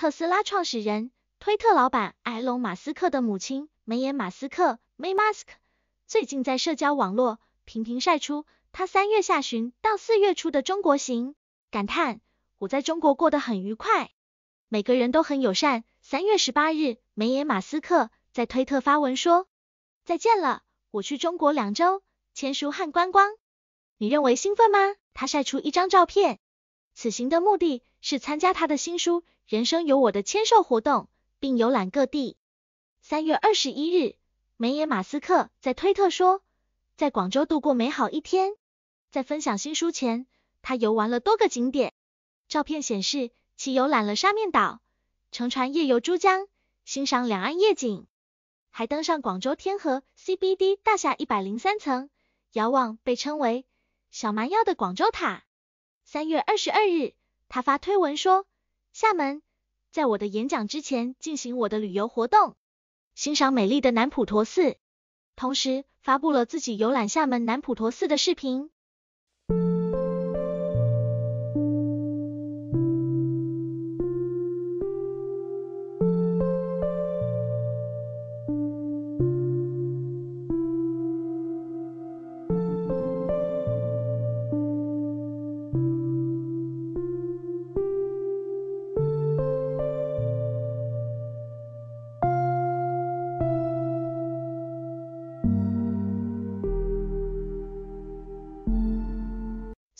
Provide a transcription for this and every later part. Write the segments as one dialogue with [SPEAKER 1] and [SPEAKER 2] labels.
[SPEAKER 1] 特斯拉创始人、推特老板埃隆·马斯克的母亲梅耶·马斯克 （May Musk） 最近在社交网络频频晒出他三月下旬到四月初的中国行，感叹：“我在中国过得很愉快，每个人都很友善。”三月十八日，梅耶·马斯克在推特发文说：“再见了，我去中国两周，签书和观光。你认为兴奋吗？”他晒出一张照片，此行的目的是参加他的新书。人生有我的签售活动，并游览各地。三月二十一日，梅耶马斯克在推特说，在广州度过美好一天。在分享新书前，他游玩了多个景点。照片显示，其游览了沙面岛，乘船夜游珠江，欣赏两岸夜景，还登上广州天河 CBD 大厦一百零三层，遥望被称为“小蛮腰”的广州塔。三月二十二日，他发推文说。厦门，在我的演讲之前进行我的旅游活动，欣赏美丽的南普陀寺，同时发布了自己游览厦门南普陀寺的视频。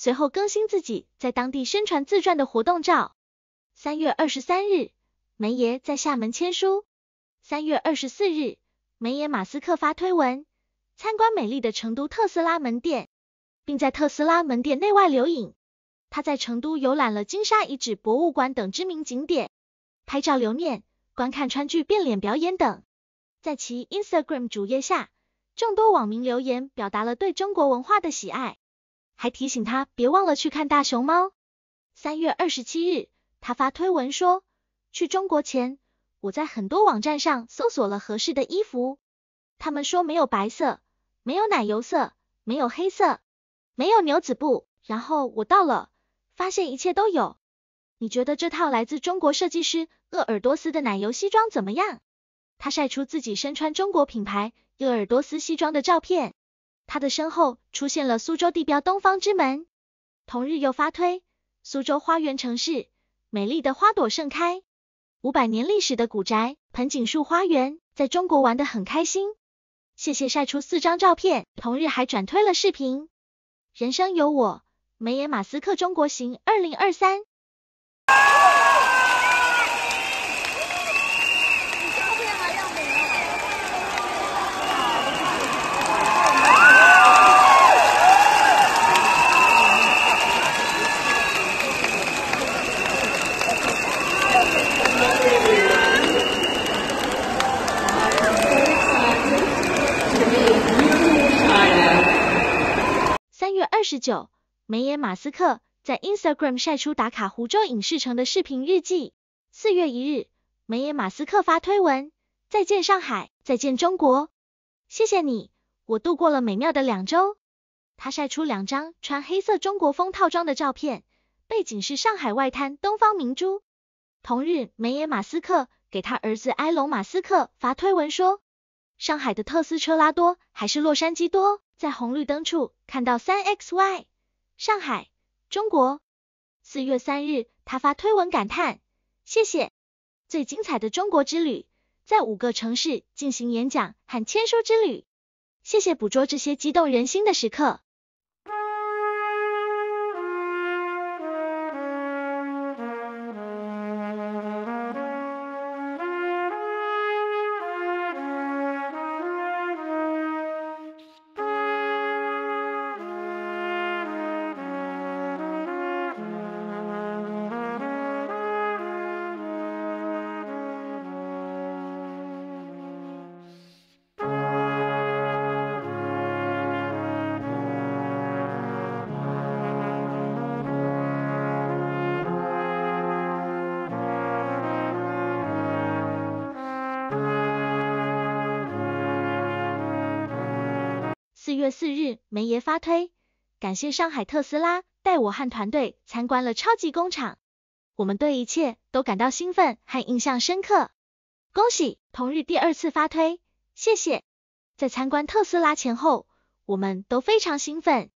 [SPEAKER 1] 随后更新自己在当地宣传自传的活动照。三月二十三日，梅爷在厦门签书。三月二十四日，梅爷马斯克发推文，参观美丽的成都特斯拉门店，并在特斯拉门店内外留影。他在成都游览了金沙遗址博物馆等知名景点，拍照留念，观看川剧变脸表演等。在其 Instagram 主页下，众多网民留言表达了对中国文化的喜爱。还提醒他别忘了去看大熊猫。三月二十七日，他发推文说，去中国前，我在很多网站上搜索了合适的衣服，他们说没有白色，没有奶油色，没有黑色，没有牛仔布。然后我到了，发现一切都有。你觉得这套来自中国设计师鄂尔多斯的奶油西装怎么样？他晒出自己身穿中国品牌鄂尔多斯西装的照片。他的身后出现了苏州地标东方之门。同日又发推：“苏州花园城市，美丽的花朵盛开，五百年历史的古宅盆景树花园，在中国玩得很开心。”谢谢晒出四张照片。同日还转推了视频：“人生有我，梅耶马斯克中国行二零二三。”梅耶马斯克在 Instagram 晒出打卡湖州影视城的视频日记。四月一日，梅耶马斯克发推文：再见上海，再见中国，谢谢你，我度过了美妙的两周。他晒出两张穿黑色中国风套装的照片，背景是上海外滩东方明珠。同日，梅耶马斯克给他儿子埃隆马斯克发推文说：上海的特斯拉多还是洛杉矶多？在红绿灯处看到三 X Y。上海，中国，四月三日，他发推文感叹：“谢谢，最精彩的中国之旅，在五个城市进行演讲和签书之旅，谢谢捕捉这些激动人心的时刻。”四月四日，梅耶发推，感谢上海特斯拉带我和团队参观了超级工厂，我们对一切都感到兴奋和印象深刻。恭喜，同日第二次发推，谢谢。在参观特斯拉前后，我们都非常兴奋，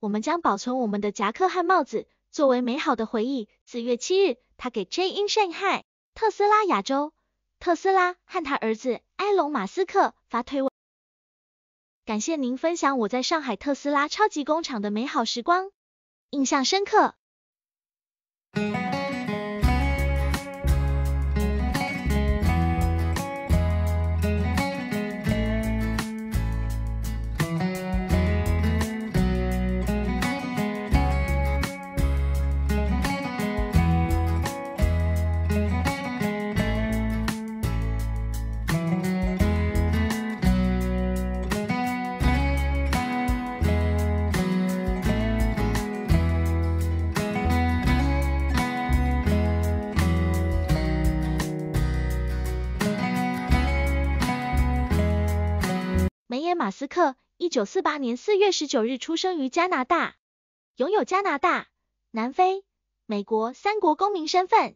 [SPEAKER 1] 我们将保存我们的夹克和帽子作为美好的回忆。四月七日，他给 Jay in Shanghai、特斯拉亚洲、特斯拉和他儿子埃隆马斯克发推文。感谢您分享我在上海特斯拉超级工厂的美好时光，印象深刻。马斯克，一九四八年四月十九日出生于加拿大，拥有加拿大、南非、美国三国公民身份。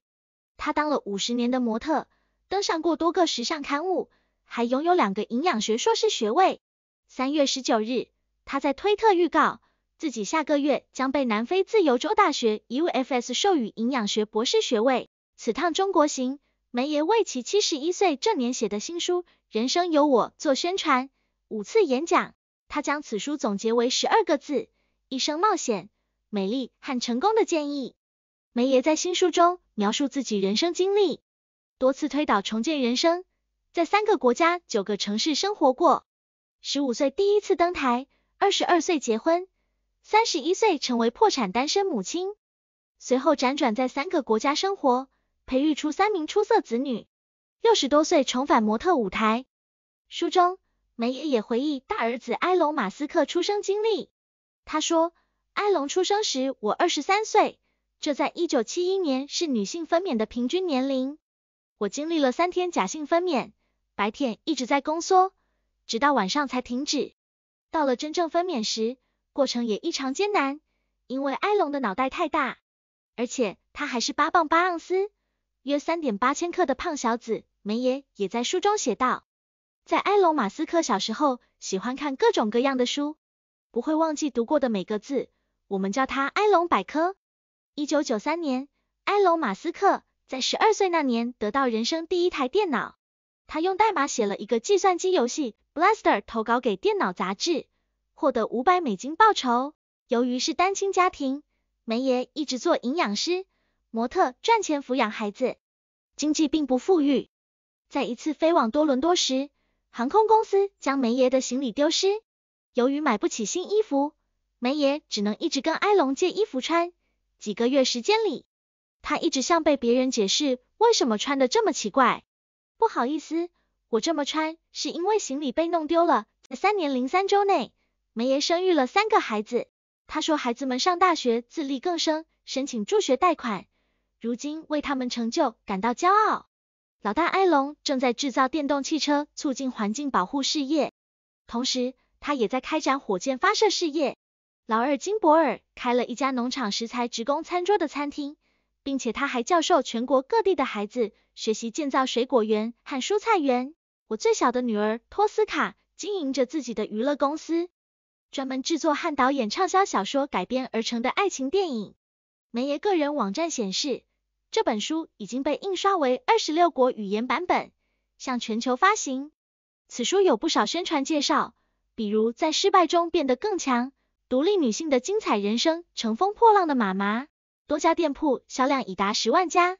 [SPEAKER 1] 他当了五十年的模特，登上过多个时尚刊物，还拥有两个营养学硕士学位。三月十九日，他在推特预告自己下个月将被南非自由州大学 （UFS） 授予营养学博士学位。此趟中国行，梅耶为其七十一岁这年写的新书《人生有我》做宣传。五次演讲，他将此书总结为十二个字：一生冒险、美丽和成功的建议。梅爷在新书中描述自己人生经历，多次推倒重建人生，在三个国家、九个城市生活过。十五岁第一次登台，二十二岁结婚，三十一岁成为破产单身母亲，随后辗转在三个国家生活，培育出三名出色子女。六十多岁重返模特舞台，书中。梅爷也回忆大儿子埃隆·马斯克出生经历，他说：“埃隆出生时我二十三岁，这在一九七一年是女性分娩的平均年龄。我经历了三天假性分娩，白天一直在宫缩，直到晚上才停止。到了真正分娩时，过程也异常艰难，因为埃隆的脑袋太大，而且他还是八磅八盎司，约三点八千克的胖小子。”梅爷也在书中写道。在埃隆马斯克小时候，喜欢看各种各样的书，不会忘记读过的每个字。我们叫他埃隆百科。一九九三年，埃隆马斯克在十二岁那年得到人生第一台电脑。他用代码写了一个计算机游戏 Blaster，投稿给电脑杂志，获得五百美金报酬。由于是单亲家庭，梅爷一直做营养师、模特赚钱抚养孩子，经济并不富裕。在一次飞往多伦多时，航空公司将梅爷的行李丢失，由于买不起新衣服，梅爷只能一直跟埃隆借衣服穿。几个月时间里，他一直向被别人解释为什么穿的这么奇怪。不好意思，我这么穿是因为行李被弄丢了。在三年零三周内，梅爷生育了三个孩子。他说孩子们上大学自力更生，申请助学贷款，如今为他们成就感到骄傲。老大埃隆正在制造电动汽车，促进环境保护事业，同时他也在开展火箭发射事业。老二金博尔开了一家农场食材职工餐桌的餐厅，并且他还教授全国各地的孩子学习建造水果园和蔬菜园。我最小的女儿托斯卡经营着自己的娱乐公司，专门制作和导演畅销小说改编而成的爱情电影。梅耶个人网站显示。这本书已经被印刷为二十六国语言版本，向全球发行。此书有不少宣传介绍，比如在失败中变得更强、独立女性的精彩人生、乘风破浪的妈妈。多家店铺销量已达十万加。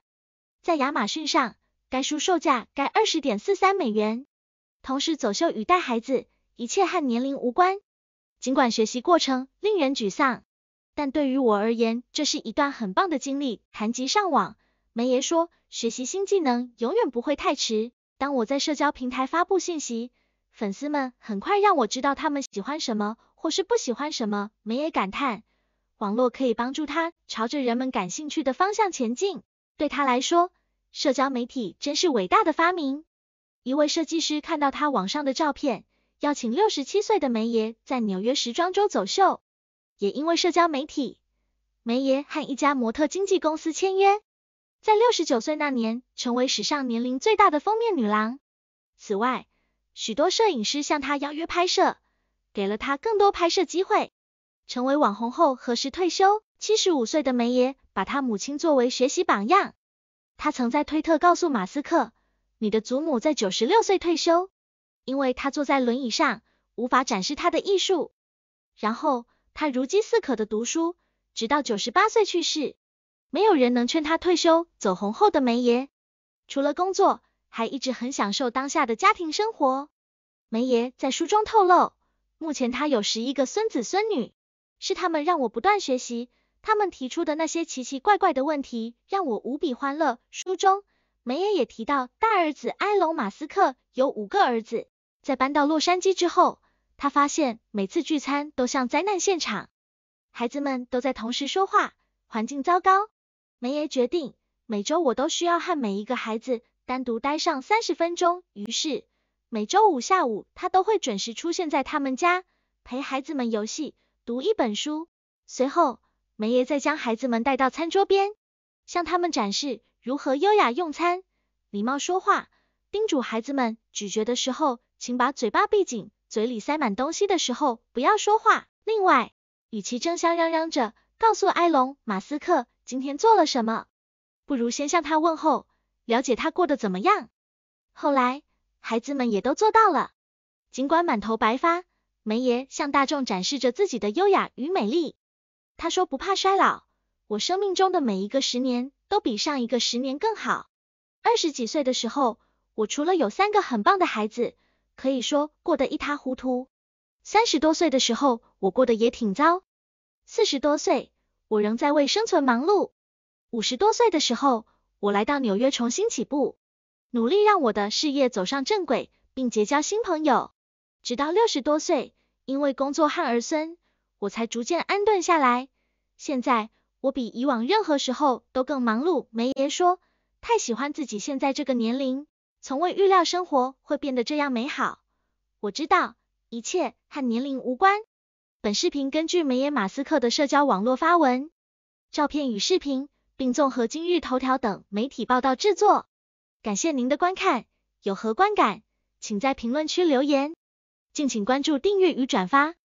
[SPEAKER 1] 在亚马逊上，该书售价该二十点四三美元。同时走秀与带孩子，一切和年龄无关。尽管学习过程令人沮丧。但对于我而言，这是一段很棒的经历。谈及上网，梅爷说，学习新技能永远不会太迟。当我在社交平台发布信息，粉丝们很快让我知道他们喜欢什么或是不喜欢什么。梅爷感叹，网络可以帮助他朝着人们感兴趣的方向前进。对他来说，社交媒体真是伟大的发明。一位设计师看到他网上的照片，邀请六十七岁的梅爷在纽约时装周走秀。也因为社交媒体，梅耶和一家模特经纪公司签约，在六十九岁那年成为史上年龄最大的封面女郎。此外，许多摄影师向她邀约拍摄，给了她更多拍摄机会。成为网红后何时退休？七十五岁的梅耶把她母亲作为学习榜样。他曾在推特告诉马斯克：“你的祖母在九十六岁退休，因为她坐在轮椅上，无法展示她的艺术。”然后。他如饥似渴的读书，直到九十八岁去世，没有人能劝他退休。走红后的梅爷，除了工作，还一直很享受当下的家庭生活。梅爷在书中透露，目前他有十一个孙子孙女，是他们让我不断学习，他们提出的那些奇奇怪怪的问题，让我无比欢乐。书中，梅爷也提到，大儿子埃隆马斯克有五个儿子，在搬到洛杉矶之后。他发现每次聚餐都像灾难现场，孩子们都在同时说话，环境糟糕。梅爷决定，每周我都需要和每一个孩子单独待上三十分钟。于是，每周五下午他都会准时出现在他们家，陪孩子们游戏，读一本书。随后，梅爷再将孩子们带到餐桌边，向他们展示如何优雅用餐、礼貌说话，叮嘱孩子们咀嚼的时候请把嘴巴闭紧。嘴里塞满东西的时候不要说话。另外，与其争相嚷嚷着告诉埃隆马斯克今天做了什么，不如先向他问候，了解他过得怎么样。后来，孩子们也都做到了。尽管满头白发，梅爷向大众展示着自己的优雅与美丽。他说不怕衰老，我生命中的每一个十年都比上一个十年更好。二十几岁的时候，我除了有三个很棒的孩子。可以说过得一塌糊涂。三十多岁的时候，我过得也挺糟。四十多岁，我仍在为生存忙碌。五十多岁的时候，我来到纽约重新起步，努力让我的事业走上正轨，并结交新朋友。直到六十多岁，因为工作和儿孙，我才逐渐安顿下来。现在，我比以往任何时候都更忙碌。梅爷说，太喜欢自己现在这个年龄。从未预料生活会变得这样美好。我知道一切和年龄无关。本视频根据梅耶马斯克的社交网络发文、照片与视频，并综合今日头条等媒体报道制作。感谢您的观看，有何观感，请在评论区留言。敬请关注、订阅与转发。